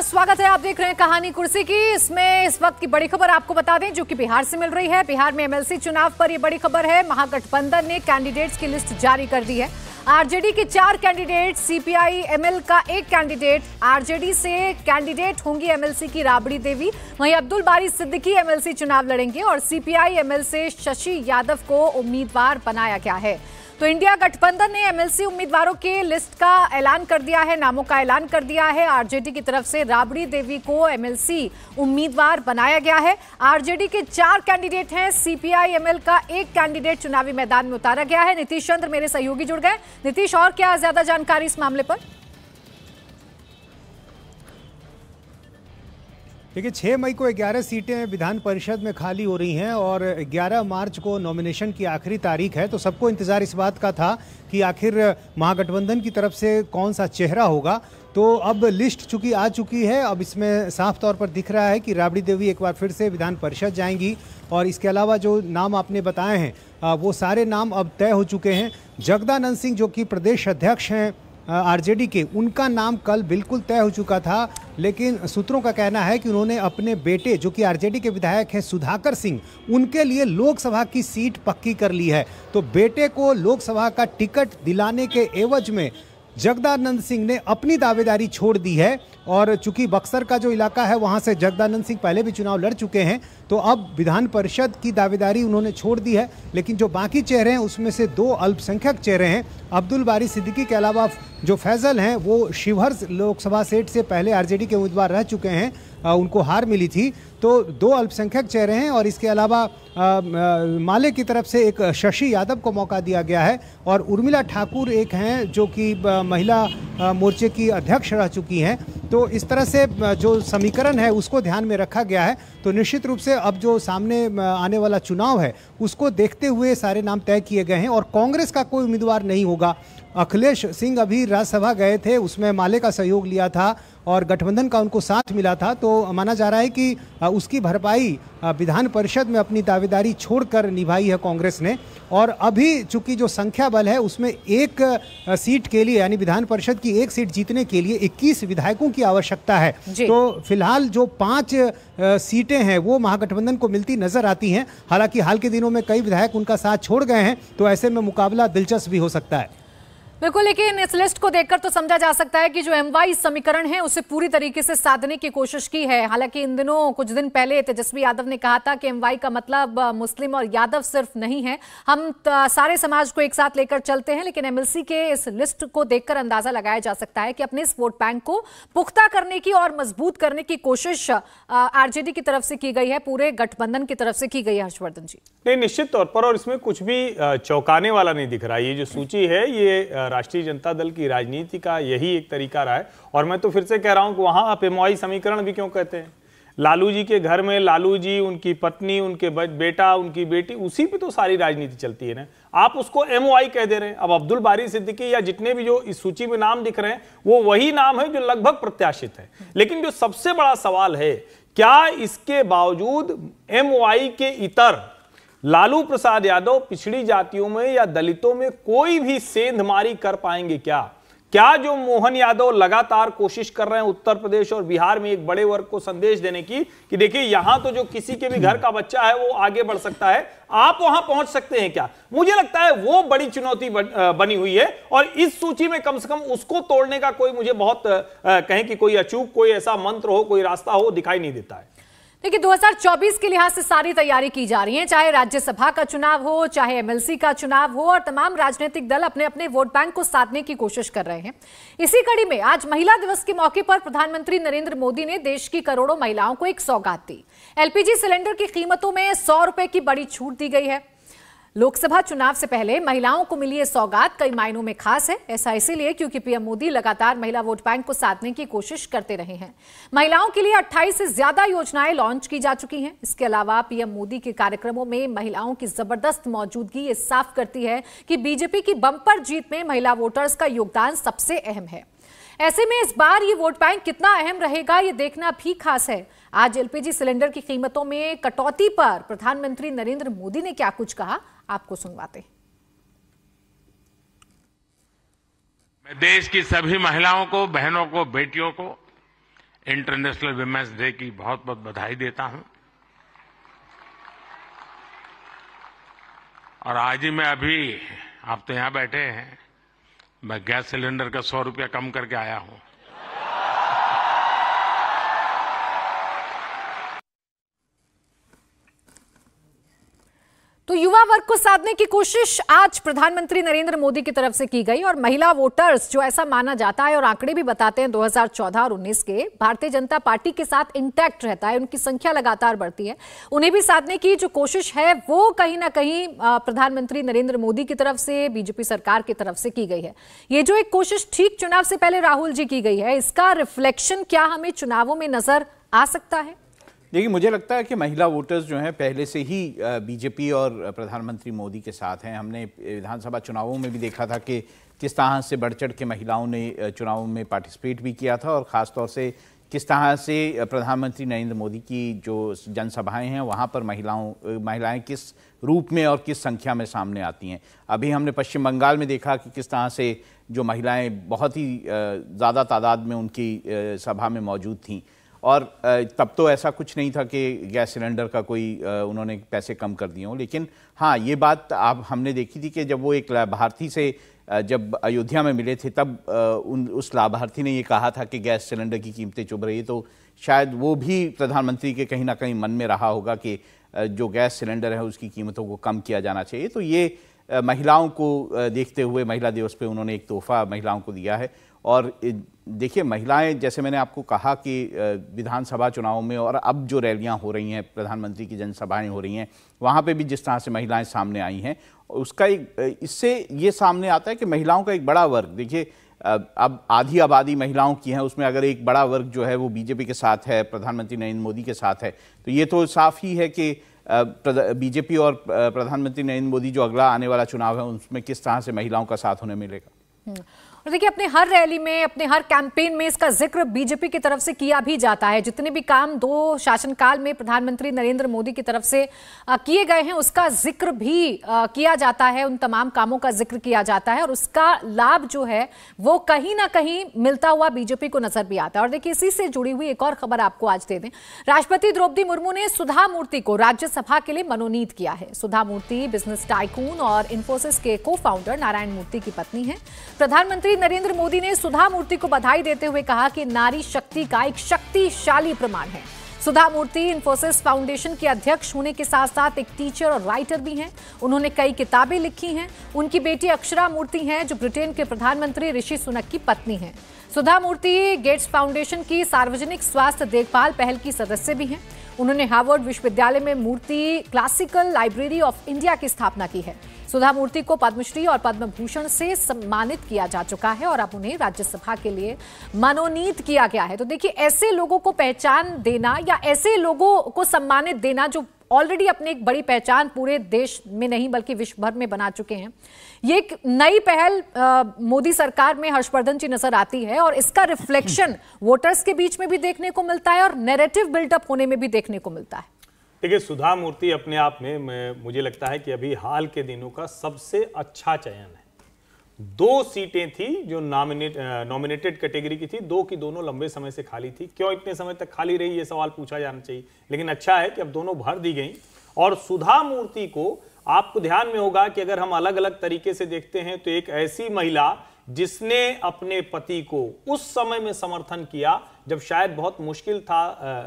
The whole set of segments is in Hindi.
आपका स्वागत है आप देख रहे हैं कहानी कुर्सी की इसमें इस वक्त की बड़ी खबर आपको बता दें जो कि बिहार से मिल रही है बिहार में एमएलसी चुनाव पर ये बड़ी खबर है महागठबंधन ने कैंडिडेट्स की लिस्ट जारी कर दी है आरजेडी के चार कैंडिडेट सीपीआई एमएल का एक कैंडिडेट आरजेडी से कैंडिडेट होंगी एमएलसी की राबड़ी देवी वहीं अब्दुल बारी सिद्दीकी एमएलसी चुनाव लड़ेंगे और सीपीआई एमएल से शशि यादव को उम्मीदवार बनाया गया है तो इंडिया गठबंधन ने एमएलसी उम्मीदवारों के लिस्ट का ऐलान कर दिया है नामों का ऐलान कर दिया है आरजेडी की तरफ से राबड़ी देवी को एमएलसी उम्मीदवार बनाया गया है आरजेडी के चार कैंडिडेट हैं सीपीआई एमएल का एक कैंडिडेट चुनावी मैदान में उतारा गया है नीतीश चंद्र मेरे सहयोगी जुड़ गए नीतीश और क्या ज्यादा जानकारी इस मामले पर देखिए छः मई को 11 सीटें विधान परिषद में खाली हो रही हैं और 11 मार्च को नॉमिनेशन की आखिरी तारीख है तो सबको इंतज़ार इस बात का था कि आखिर महागठबंधन की तरफ से कौन सा चेहरा होगा तो अब लिस्ट चुकी आ चुकी है अब इसमें साफ तौर पर दिख रहा है कि राबड़ी देवी एक बार फिर से विधान परिषद जाएंगी और इसके अलावा जो नाम आपने बताए हैं वो सारे नाम अब तय हो चुके हैं जगदानंद सिंह जो कि प्रदेश अध्यक्ष हैं आरजेडी के उनका नाम कल बिल्कुल तय हो चुका था लेकिन सूत्रों का कहना है कि उन्होंने अपने बेटे जो कि आरजेडी के विधायक हैं सुधाकर सिंह उनके लिए लोकसभा की सीट पक्की कर ली है तो बेटे को लोकसभा का टिकट दिलाने के एवज में जगदानंद सिंह ने अपनी दावेदारी छोड़ दी है और चूंकि बक्सर का जो इलाका है वहाँ से जगदानंद सिंह पहले भी चुनाव लड़ चुके हैं तो अब विधान परिषद की दावेदारी उन्होंने छोड़ दी है लेकिन जो बाकी चेहरे हैं उसमें से दो अल्पसंख्यक चेहरे हैं अब्दुल बारी सिद्दीकी के अलावा जो फैजल हैं वो शिवहर लोकसभा सीट से पहले आरजेडी के उम्मीदवार रह चुके हैं उनको हार मिली थी तो दो अल्पसंख्यक चेहरे हैं और इसके अलावा माले की तरफ से एक शशि यादव को मौका दिया गया है और उर्मिला ठाकुर एक हैं जो कि महिला मोर्चे की अध्यक्ष रह चुकी हैं तो इस तरह से जो समीकरण है उसको ध्यान में रखा गया है तो निश्चित रूप से अब जो सामने आने वाला चुनाव है उसको देखते हुए सारे नाम तय किए गए हैं और कांग्रेस का कोई उम्मीदवार नहीं होगा अखिलेश सिंह अभी राज्यसभा गए थे उसमें माले का सहयोग लिया था और गठबंधन का उनको साथ मिला था तो माना जा रहा है कि उसकी भरपाई विधान परिषद में अपनी दावेदारी छोड़कर निभाई है कांग्रेस ने और अभी चूंकि जो संख्या बल है उसमें एक सीट के लिए यानी विधान परिषद की एक सीट जीतने के लिए 21 विधायकों की आवश्यकता है तो फिलहाल जो पांच सीटें हैं वो महागठबंधन को मिलती नजर आती हैं हालांकि हाल के दिनों में कई विधायक उनका साथ छोड़ गए हैं तो ऐसे में मुकाबला दिलचस्प भी हो सकता है बिल्कुल लेकिन इस लिस्ट को देखकर तो समझा जा सकता है कि जो एमवाई समीकरण है उसे पूरी तरीके से साधने की कोशिश की है हालांकि इन दिनों कुछ दिन पहले तेजस्वी यादव ने कहा था कि एमवाई का मतलब मुस्लिम और यादव सिर्फ नहीं है हम सारे समाज को एक साथ लेकर चलते हैं लेकिन एमएलसी के इस लिस्ट को देखकर अंदाजा लगाया जा सकता है कि अपने इस वोट बैंक को पुख्ता करने की और मजबूत करने की कोशिश आरजेडी की तरफ से की गई है पूरे गठबंधन की तरफ से की गई है हर्षवर्धन जी नहीं निश्चित तौर पर और इसमें कुछ भी चौंकाने वाला नहीं दिख रहा ये जो सूची है ये राष्ट्रीय जनता दल की राजनीति का यही एक तरीका रहा है और मैं तो फिर से कह रहा हूँ कि वहाँ आप एमओई समीकरण भी क्यों कहते हैं लालू जी के घर में लालू जी उनकी पत्नी उनके बेटा उनकी बेटी उसी पे तो सारी राजनीति चलती है ना आप उसको एम कह दे रहे हैं अब अब्दुल बारी सिद्दीकी या जितने भी जो इस सूची में नाम दिख रहे हैं वो वही नाम है जो लगभग प्रत्याशित है लेकिन जो सबसे बड़ा सवाल है क्या इसके बावजूद एम के इतर लालू प्रसाद यादव पिछड़ी जातियों में या दलितों में कोई भी सेंधमारी कर पाएंगे क्या क्या जो मोहन यादव लगातार कोशिश कर रहे हैं उत्तर प्रदेश और बिहार में एक बड़े वर्ग को संदेश देने की कि देखिए यहां तो जो किसी के भी घर का बच्चा है वो आगे बढ़ सकता है आप वहां पहुंच सकते हैं क्या मुझे लगता है वो बड़ी चुनौती बनी हुई है और इस सूची में कम से कम उसको तोड़ने का कोई मुझे बहुत कहें कि कोई अचूक कोई ऐसा मंत्र हो कोई रास्ता हो दिखाई नहीं देता है देखिए 2024 के लिहाज से सारी तैयारी की जा रही है चाहे राज्यसभा का चुनाव हो चाहे एमएलसी का चुनाव हो और तमाम राजनीतिक दल अपने अपने वोट बैंक को साधने की कोशिश कर रहे हैं इसी कड़ी में आज महिला दिवस के मौके पर प्रधानमंत्री नरेंद्र मोदी ने देश की करोड़ों महिलाओं को एक सौगात दी एलपीजी सिलेंडर की कीमतों में सौ रुपए की बड़ी छूट दी गई है लोकसभा चुनाव से पहले महिलाओं को मिली सौगात कई मायनों में खास है ऐसा इसीलिए क्योंकि पीएम मोदी लगातार महिला वोट बैंक को साधने की कोशिश करते रहे हैं महिलाओं के लिए 28 से ज्यादा योजनाएं लॉन्च की जा चुकी हैं इसके अलावा पीएम मोदी के कार्यक्रमों में महिलाओं की जबरदस्त मौजूदगी ये साफ करती है कि बीजेपी की बंपर जीत में महिला वोटर्स का योगदान सबसे अहम है ऐसे में इस बार ये वोट बैंक कितना अहम रहेगा ये देखना भी खास है आज एलपीजी सिलेंडर की कीमतों में कटौती पर प्रधानमंत्री नरेंद्र मोदी ने क्या कुछ कहा आपको सुनवाते मैं देश की सभी महिलाओं को बहनों को बेटियों को इंटरनेशनल वीमेंस डे की बहुत बहुत बधाई देता हूं और आज ही मैं अभी आप तो यहां बैठे हैं मैं गैस सिलेंडर का सौ रुपया कम करके आया हूं तो युवा वर्ग को साधने की कोशिश आज प्रधानमंत्री नरेंद्र मोदी की तरफ से की गई और महिला वोटर्स जो ऐसा माना जाता है और आंकड़े भी बताते हैं 2014 और 19 के भारतीय जनता पार्टी के साथ इंटैक्ट रहता है उनकी संख्या लगातार बढ़ती है उन्हें भी साधने की जो कोशिश है वो कहीं ना कहीं प्रधानमंत्री नरेंद्र मोदी की तरफ से बीजेपी सरकार की तरफ से की गई है ये जो एक कोशिश ठीक चुनाव से पहले राहुल जी की गई है इसका रिफ्लेक्शन क्या हमें चुनावों में नजर आ सकता है देखिए मुझे लगता है कि महिला वोटर्स जो हैं पहले से ही बीजेपी और प्रधानमंत्री मोदी के साथ हैं हमने विधानसभा चुनावों में भी देखा था कि किस तरह से बढ़ चढ़ के महिलाओं ने चुनावों में पार्टिसिपेट भी किया था और ख़ासतौर से किस तरह से प्रधानमंत्री नरेंद्र मोदी की जो जनसभाएं हैं वहाँ पर महिलाओं महिलाएं किस रूप में और किस संख्या में सामने आती हैं अभी हमने पश्चिम बंगाल में देखा कि किस तरह से जो महिलाएं बहुत ही ज़्यादा तादाद में उनकी सभा में मौजूद थीं और तब तो ऐसा कुछ नहीं था कि गैस सिलेंडर का कोई उन्होंने पैसे कम कर दिए हों लेकिन हाँ ये बात आप हमने देखी थी कि जब वो एक लाभार्थी से जब अयोध्या में मिले थे तब उन उस लाभार्थी ने ये कहा था कि गैस सिलेंडर की कीमतें चुभ रही है तो शायद वो भी प्रधानमंत्री के कहीं ना कहीं मन में रहा होगा कि जो गैस सिलेंडर है उसकी कीमतों को कम किया जाना चाहिए तो ये महिलाओं को देखते हुए महिला दिवस पे उन्होंने एक तोहफा महिलाओं को दिया है और देखिए महिलाएं जैसे मैंने आपको कहा कि विधानसभा चुनाव में और अब जो रैलियां हो रही हैं प्रधानमंत्री की जनसभाएं हो रही हैं वहां पे भी जिस तरह से महिलाएं सामने आई हैं उसका एक इससे ये सामने आता है कि महिलाओं का एक बड़ा वर्ग देखिए अब आधी आबादी महिलाओं की है उसमें अगर एक बड़ा वर्ग जो है वो बीजेपी के साथ है प्रधानमंत्री नरेंद्र मोदी के साथ है तो ये तो साफ ही है कि बीजेपी और प्रधानमंत्री नरेंद्र मोदी जो अगला आने वाला चुनाव है उसमें किस तरह से महिलाओं का साथ होने मिलेगा हम्म। और देखिए अपने हर रैली में अपने हर कैंपेन में इसका जिक्र बीजेपी की तरफ से किया भी जाता है जितने भी काम दो शासनकाल में प्रधानमंत्री नरेंद्र मोदी की तरफ से किए गए हैं उसका जिक्र भी किया जाता है उन तमाम कामों का जिक्र किया जाता है और उसका लाभ जो है वो कहीं ना कहीं मिलता हुआ बीजेपी को नजर भी आता है और देखिए इसी से जुड़ी हुई एक और खबर आपको आज दे दें राष्ट्रपति द्रौपदी मुर्मू ने सुधा मूर्ति को राज्यसभा के लिए मनोनीत किया है सुधा मूर्ति बिजनेस टाइकून और इन्फोसिस के को फाउंडर नारायण मूर्ति की पत्नी है प्रधानमंत्री नरेंद्र मोदी ने सुधा मूर्ति को बधाई देते हुए कहा कि नारी शक्ति का एक शक्तिशाली प्रमाण है सुधा मूर्ति इंफोसिस फाउंडेशन के अध्यक्ष होने के साथ साथ एक टीचर और राइटर भी हैं उन्होंने कई किताबें लिखी हैं उनकी बेटी अक्षरा मूर्ति हैं जो ब्रिटेन के प्रधानमंत्री ऋषि सुनक की पत्नी हैं सुधा मूर्ति गेट्स फाउंडेशन की सार्वजनिक स्वास्थ्य देखभाल पहल की सदस्य भी हैं उन्होंने हार्वर्ड विश्वविद्यालय में Murty classical library of India की स्थापना की है सुधा मूर्ति को पद्मश्री और पद्म भूषण से सम्मानित किया जा चुका है और अब उन्हें राज्यसभा के लिए मनोनीत किया गया है तो देखिए ऐसे लोगों को पहचान देना या ऐसे लोगों को सम्मानित देना जो ऑलरेडी अपनी एक बड़ी पहचान पूरे देश में नहीं बल्कि विश्व भर में बना चुके हैं ये एक नई पहल मोदी सरकार में हर्षवर्धन जी नजर आती है और इसका रिफ्लेक्शन वोटर्स के बीच में भी देखने को मिलता है और नेरेटिव बिल्डअप होने में भी देखने को मिलता है देखिए सुधा मूर्ति अपने आप में मुझे लगता है कि अभी हाल के दिनों का सबसे अच्छा चयन है दो सीटें थी जो नॉमिनेट नॉमिनेटेड कैटेगरी की थी दो की दोनों लंबे समय से खाली थी क्यों इतने समय तक खाली रही ये सवाल पूछा जाना चाहिए लेकिन अच्छा है कि अब दोनों भर दी गई और सुधा मूर्ति को आपको ध्यान में होगा कि अगर हम अलग अलग तरीके से देखते हैं तो एक ऐसी महिला जिसने अपने पति को उस समय में समर्थन किया जब शायद बहुत मुश्किल था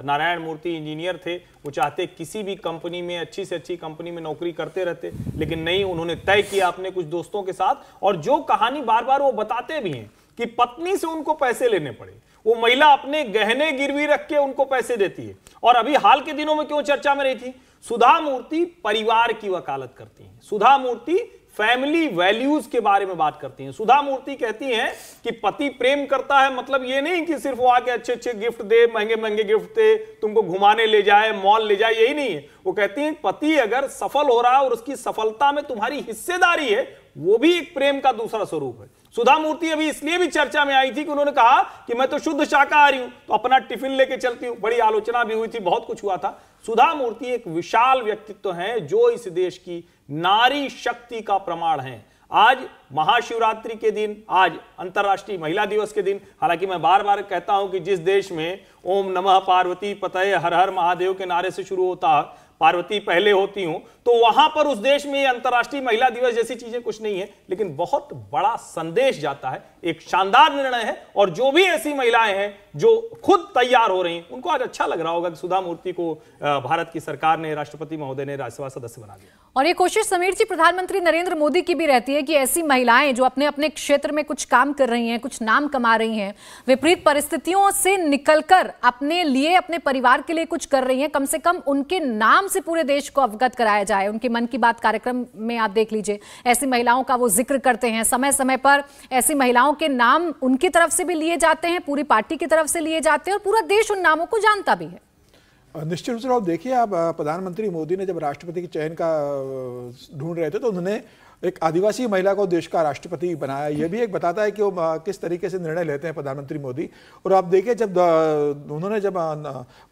नारायण मूर्ति इंजीनियर थे वो चाहते किसी भी कंपनी में अच्छी से अच्छी कंपनी में नौकरी करते रहते लेकिन नहीं उन्होंने तय किया अपने कुछ दोस्तों के साथ और जो कहानी बार बार वो बताते भी हैं कि पत्नी से उनको पैसे लेने पड़े वो महिला अपने गहने गिरवी रख के उनको पैसे देती है और अभी हाल के दिनों में क्यों चर्चा में रही थी सुधा मूर्ति परिवार की वकालत करती है सुधा मूर्ति फैमिली वैल्यूज के बारे में बात करती हैं सुधा मूर्ति कहती हैं कि पति प्रेम करता है मतलब ये नहीं कि सिर्फ वो आके अच्छे अच्छे गिफ्ट दे महंगे महंगे गिफ्ट दे तुमको घुमाने ले जाए मॉल ले जाए यही नहीं है वो कहती हैं पति अगर सफल हो रहा है और उसकी सफलता में तुम्हारी हिस्सेदारी है वो भी एक प्रेम का दूसरा स्वरूप है सुधा मूर्ति अभी इसलिए भी चर्चा में आई थी कि उन्होंने कहा कि मैं तो शुद्ध शाकाहारी हूं तो अपना टिफिन लेके चलती हूं बड़ी आलोचना भी हुई थी बहुत कुछ हुआ था सुधा मूर्ति एक विशाल व्यक्तित्व है जो इस देश की नारी शक्ति का प्रमाण है आज महाशिवरात्रि के दिन आज अंतर्राष्ट्रीय महिला दिवस के दिन हालांकि मैं बार बार कहता हूं कि जिस देश में ओम नमः पार्वती पतेह हर हर महादेव के नारे से शुरू होता है पार्वती पहले होती हूं तो वहां पर उस देश में अंतर्राष्ट्रीय महिला दिवस जैसी चीजें कुछ नहीं है लेकिन बहुत बड़ा संदेश जाता है एक शानदार निर्णय है और जो भी ऐसी महिलाएं हैं जो खुद तैयार हो रही हैं उनको आज अच्छा लग रहा होगा कि सुधा मूर्ति को भारत की सरकार ने राष्ट्रपति महोदय ने राज्यसभा सदस्य बना दिया और ये कोशिश समीर जी प्रधानमंत्री नरेंद्र मोदी की भी रहती है कि ऐसी महिलाएं जो अपने अपने क्षेत्र में कुछ काम कर रही हैं कुछ नाम कमा रही हैं विपरीत परिस्थितियों से निकलकर अपने लिए अपने परिवार के लिए कुछ कर रही हैं कम से कम उनके नाम से पूरे देश को अवगत कराया जाए उनके मन की बात कार्यक्रम में आप देख लीजिए ऐसी महिलाओं का वो जिक्र करते हैं समय समय पर ऐसी महिलाओं के नाम उनकी तरफ से भी लिए जाते हैं पूरी पार्टी की तरफ से लिए जाते हैं और पूरा देश उन नामों को जानता भी है निश्चित रूप से आप देखिए आप प्रधानमंत्री मोदी ने जब राष्ट्रपति के चयन का ढूंढ रहे थे तो उन्होंने एक आदिवासी महिला को देश का राष्ट्रपति बनाया यह भी एक बताता है कि वो किस तरीके से निर्णय लेते हैं प्रधानमंत्री मोदी और आप देखिए जब उन्होंने जब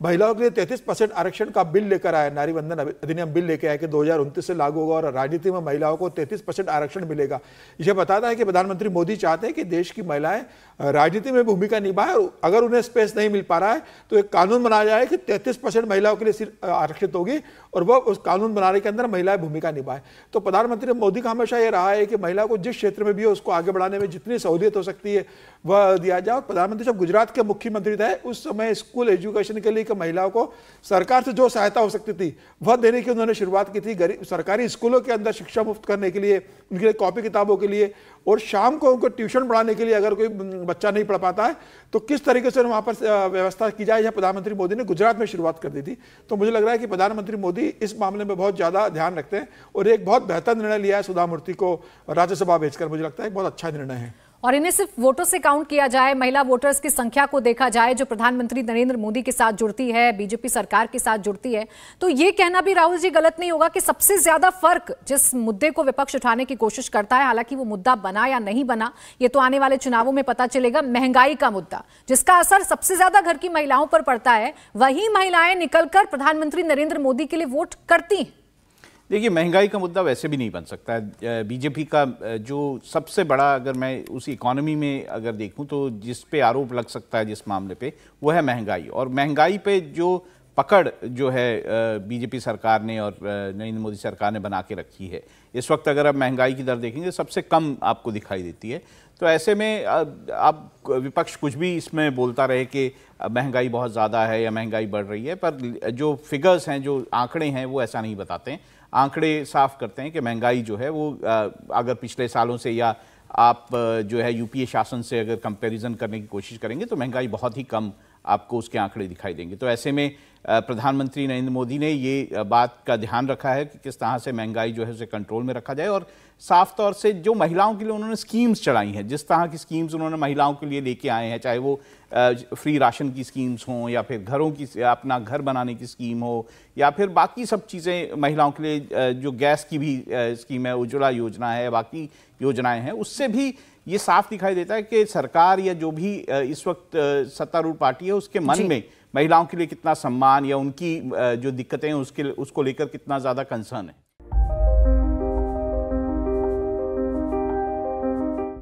महिलाओं के लिए तैंतीस परसेंट आरक्षण का बिल लेकर आया नारी वंदन अधिनियम बिल लेकर आया कि दो से लागू होगा और राजनीति में महिलाओं को तैंतीस परसेंट आरक्षण मिलेगा यह बताता है कि प्रधानमंत्री मोदी चाहते हैं कि देश की महिलाएं राजनीति में भूमिका निभाए अगर उन्हें स्पेस नहीं मिल पा रहा है तो एक कानून बनाया जाए कि तैंतीस परसेंट महिलाओं के लिए आरक्षित होगी और वह उस कानून बनाने के अंदर महिलाएं भूमिका निभाए तो प्रधानमंत्री मोदी का हमेशा ये रहा है कि महिला को जिस क्षेत्र में भी हो उसको आगे बढ़ाने में जितनी सहूलियत हो सकती है वह दिया जाए प्रधानमंत्री जब गुजरात के मुख्यमंत्री थे उस समय स्कूल एजुकेशन के लिए महिलाओं को सरकार से जो सहायता हो सकती थी वह देने की उन्होंने शुरुआत की थी गरीब सरकारी स्कूलों के अंदर शिक्षा मुफ्त करने के लिए उनके लिए कॉपी किताबों के लिए और शाम को उनको ट्यूशन पढ़ाने के लिए अगर कोई बच्चा नहीं पढ़ पाता है तो किस तरीके से वहाँ पर व्यवस्था की जाए या प्रधानमंत्री मोदी ने गुजरात में शुरुआत कर दी थी तो मुझे लग रहा है कि प्रधानमंत्री मोदी इस मामले में बहुत ज़्यादा ध्यान रखते हैं और एक बहुत बेहतर निर्णय लिया है सुधा मूर्ति को राज्यसभा भेजकर मुझे लगता है बहुत अच्छा निर्णय है और इन्हें सिर्फ वोटों से काउंट किया जाए महिला वोटर्स की संख्या को देखा जाए जो प्रधानमंत्री नरेंद्र मोदी के साथ जुड़ती है बीजेपी सरकार के साथ जुड़ती है तो ये कहना भी राहुल जी गलत नहीं होगा कि सबसे ज्यादा फर्क जिस मुद्दे को विपक्ष उठाने की कोशिश करता है हालांकि वो मुद्दा बना या नहीं बना ये तो आने वाले चुनावों में पता चलेगा महंगाई का मुद्दा जिसका असर सबसे ज्यादा घर की महिलाओं पर पड़ता है वही महिलाएं निकलकर प्रधानमंत्री नरेंद्र मोदी के लिए वोट करती हैं देखिए महंगाई का मुद्दा वैसे भी नहीं बन सकता है बीजेपी का जो सबसे बड़ा अगर मैं उस इकोनॉमी में अगर देखूं तो जिस पे आरोप लग सकता है जिस मामले पे वो है महंगाई और महंगाई पे जो पकड़ जो है बीजेपी सरकार ने और नरेंद्र मोदी सरकार ने बना के रखी है इस वक्त अगर आप महंगाई की दर देखेंगे सबसे कम आपको दिखाई देती है तो ऐसे में आप विपक्ष कुछ भी इसमें बोलता रहे कि महंगाई बहुत ज़्यादा है या महंगाई बढ़ रही है पर जो फिगर्स हैं जो आंकड़े हैं वो ऐसा नहीं बताते आंकड़े साफ करते हैं कि महंगाई जो है वो अगर पिछले सालों से या आप जो है यूपीए शासन से अगर कंपैरिजन करने की कोशिश करेंगे तो महंगाई बहुत ही कम आपको उसके आंकड़े दिखाई देंगे तो ऐसे में प्रधानमंत्री नरेंद्र मोदी ने ये बात का ध्यान रखा है कि किस तरह से महंगाई जो है उसे कंट्रोल में रखा जाए और साफ तौर से जो महिलाओं के लिए उन्होंने स्कीम्स चलाई हैं जिस तरह की स्कीम्स उन्होंने महिलाओं के लिए लेके आए हैं चाहे वो फ्री राशन की स्कीम्स हों या फिर घरों की अपना घर बनाने की स्कीम हो या फिर बाकी सब चीज़ें महिलाओं के लिए जो गैस की भी स्कीम है उज्ज्वला योजना है बाकी योजनाएँ हैं उससे भी ये साफ दिखाई देता है कि सरकार या जो भी इस वक्त सत्तारूढ़ पार्टी है उसके मन में महिलाओं के लिए कितना सम्मान या उनकी जो दिक्कतें हैं उसके उसको लेकर कितना ज़्यादा कंसर्न है